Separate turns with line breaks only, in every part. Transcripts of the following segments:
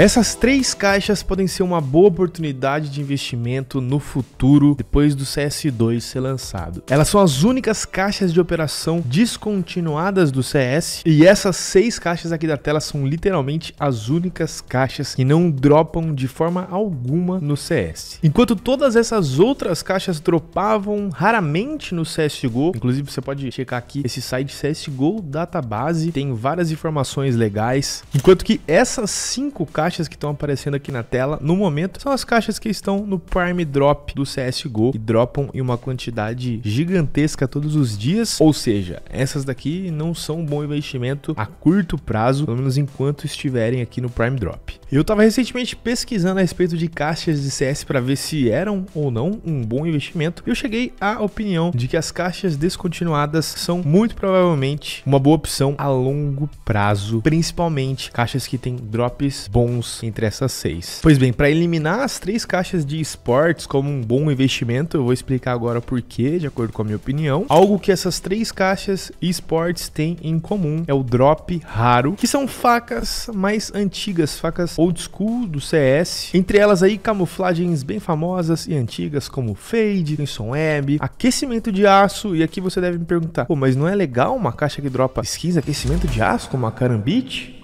Essas três caixas podem ser uma boa oportunidade de investimento no futuro depois do CS2 ser lançado. Elas são as únicas caixas de operação descontinuadas do CS e essas seis caixas aqui da tela são literalmente as únicas caixas que não dropam de forma alguma no CS. Enquanto todas essas outras caixas dropavam raramente no CSGO, inclusive você pode checar aqui esse site CSGO Database, tem várias informações legais, enquanto que essas cinco caixas caixas que estão aparecendo aqui na tela no momento são as caixas que estão no Prime Drop do CSGO e dropam em uma quantidade gigantesca todos os dias. Ou seja, essas daqui não são um bom investimento a curto prazo, pelo menos enquanto estiverem aqui no Prime Drop. Eu estava recentemente pesquisando a respeito de caixas de CS para ver se eram ou não um bom investimento e eu cheguei à opinião de que as caixas descontinuadas são muito provavelmente uma boa opção a longo prazo, principalmente caixas que têm drops bons comuns entre essas seis. Pois bem, para eliminar as três caixas de esportes como um bom investimento, eu vou explicar agora por quê, de acordo com a minha opinião. Algo que essas três caixas esportes têm em comum é o drop raro, que são facas mais antigas, facas old school do CS. Entre elas aí camuflagens bem famosas e antigas como fade, Crimson Web, aquecimento de aço e aqui você deve me perguntar, pô, mas não é legal uma caixa que dropa skins aquecimento de aço como a Karambit?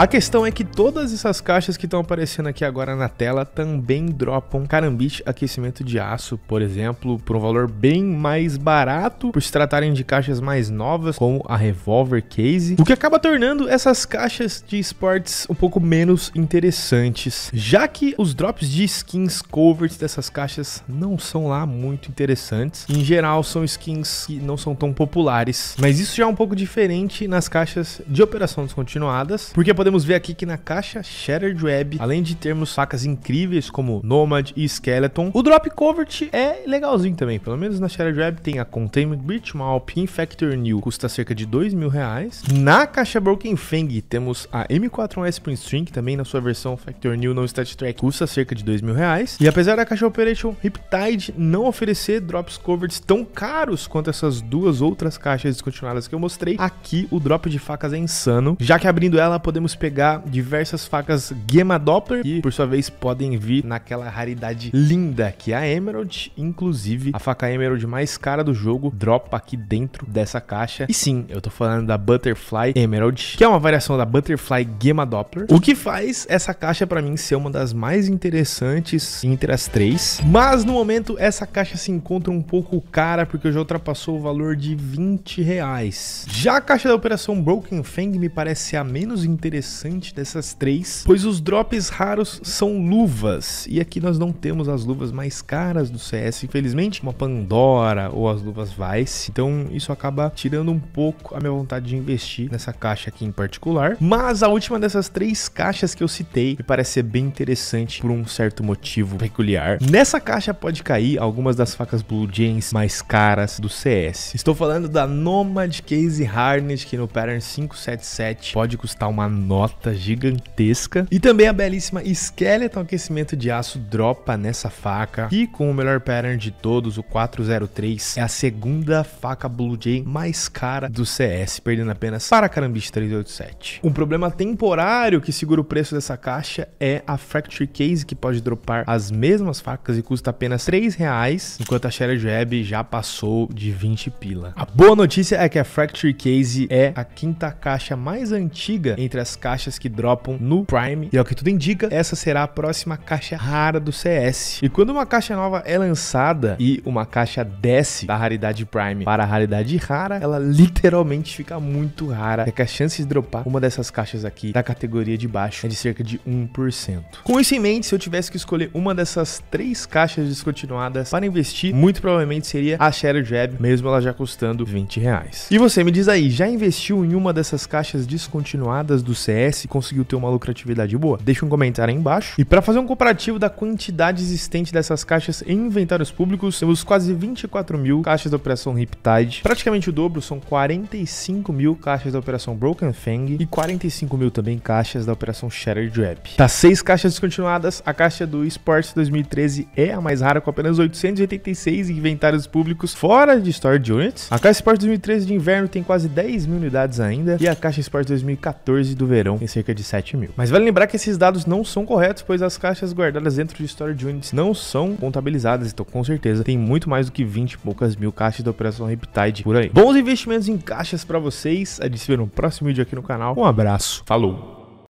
A questão é que todas essas caixas que estão aparecendo aqui agora na tela também dropam carambite aquecimento de aço, por exemplo, por um valor bem mais barato, por se tratarem de caixas mais novas, como a Revolver Case, o que acaba tornando essas caixas de esportes um pouco menos interessantes, já que os drops de skins covers dessas caixas não são lá muito interessantes. Em geral, são skins que não são tão populares, mas isso já é um pouco diferente nas caixas de operação descontinuadas, porque podemos podemos ver aqui que na caixa Shattered Web, além de termos facas incríveis como Nomad e Skeleton, o Drop Covert é legalzinho também. Pelo menos na Shattered Web tem a Containment Breach Malp, Infector New, custa cerca de 2 mil reais. Na caixa Broken Fang temos a M41S Print String, que também na sua versão Factor New não Stat Track custa cerca de 2 mil reais. E apesar da caixa Operation Riptide não oferecer drops covers tão caros quanto essas duas outras caixas descontinuadas que eu mostrei, aqui o drop de facas é insano, já que abrindo ela podemos pegar diversas facas Doppler, que por sua vez podem vir naquela raridade linda que é a Emerald. Inclusive, a faca Emerald mais cara do jogo dropa aqui dentro dessa caixa. E sim, eu tô falando da Butterfly Emerald, que é uma variação da Butterfly Doppler, o que faz essa caixa para mim ser uma das mais interessantes entre as três. Mas no momento, essa caixa se encontra um pouco cara, porque já ultrapassou o valor de 20 reais. Já a caixa da Operação Broken Fang me parece a menos interessante interessante dessas três, pois os drops raros são luvas, e aqui nós não temos as luvas mais caras do CS, infelizmente, como a Pandora ou as luvas Vice, então isso acaba tirando um pouco a minha vontade de investir nessa caixa aqui em particular, mas a última dessas três caixas que eu citei me parece ser bem interessante por um certo motivo peculiar. Nessa caixa pode cair algumas das facas Blue Jeans mais caras do CS. Estou falando da Nomad Case Harness, que no Pattern 577 pode custar uma nota gigantesca. E também a belíssima Skeleton Aquecimento de Aço dropa nessa faca. E com o melhor pattern de todos, o 403, é a segunda faca Blue Jay mais cara do CS, perdendo apenas para a Carambit 387. Um problema temporário que segura o preço dessa caixa é a Fracture Case, que pode dropar as mesmas facas e custa apenas 3 reais, enquanto a Shattered Web já passou de 20 pila. A boa notícia é que a Fracture Case é a quinta caixa mais antiga entre as caixas que dropam no Prime. E ao que tudo indica, essa será a próxima caixa rara do CS. E quando uma caixa nova é lançada e uma caixa desce da raridade Prime para a raridade rara, ela literalmente fica muito rara. É que a chance de dropar uma dessas caixas aqui da categoria de baixo é de cerca de 1%. Com isso em mente, se eu tivesse que escolher uma dessas três caixas descontinuadas para investir, muito provavelmente seria a Shadow Jab, mesmo ela já custando 20 reais. E você me diz aí, já investiu em uma dessas caixas descontinuadas do CS? CS conseguiu ter uma lucratividade boa? Deixa um comentário aí embaixo. E para fazer um comparativo da quantidade existente dessas caixas em inventários públicos, temos quase 24 mil caixas da Operação Riptide. Praticamente o dobro, são 45 mil caixas da Operação Broken Fang e 45 mil também caixas da Operação Shattered Web. Tá seis caixas descontinuadas, a caixa do Sport 2013 é a mais rara, com apenas 886 inventários públicos fora de Storage Units. A caixa Sport 2013 de inverno tem quase 10 mil unidades ainda e a caixa Sport 2014 do verão em cerca de 7 mil. Mas vale lembrar que esses dados não são corretos, pois as caixas guardadas dentro de storage units não são contabilizadas, então com certeza tem muito mais do que 20 e poucas mil caixas da operação Riptide por aí. Bons investimentos em caixas para vocês, a gente se vê no próximo vídeo aqui no canal. Um abraço, falou!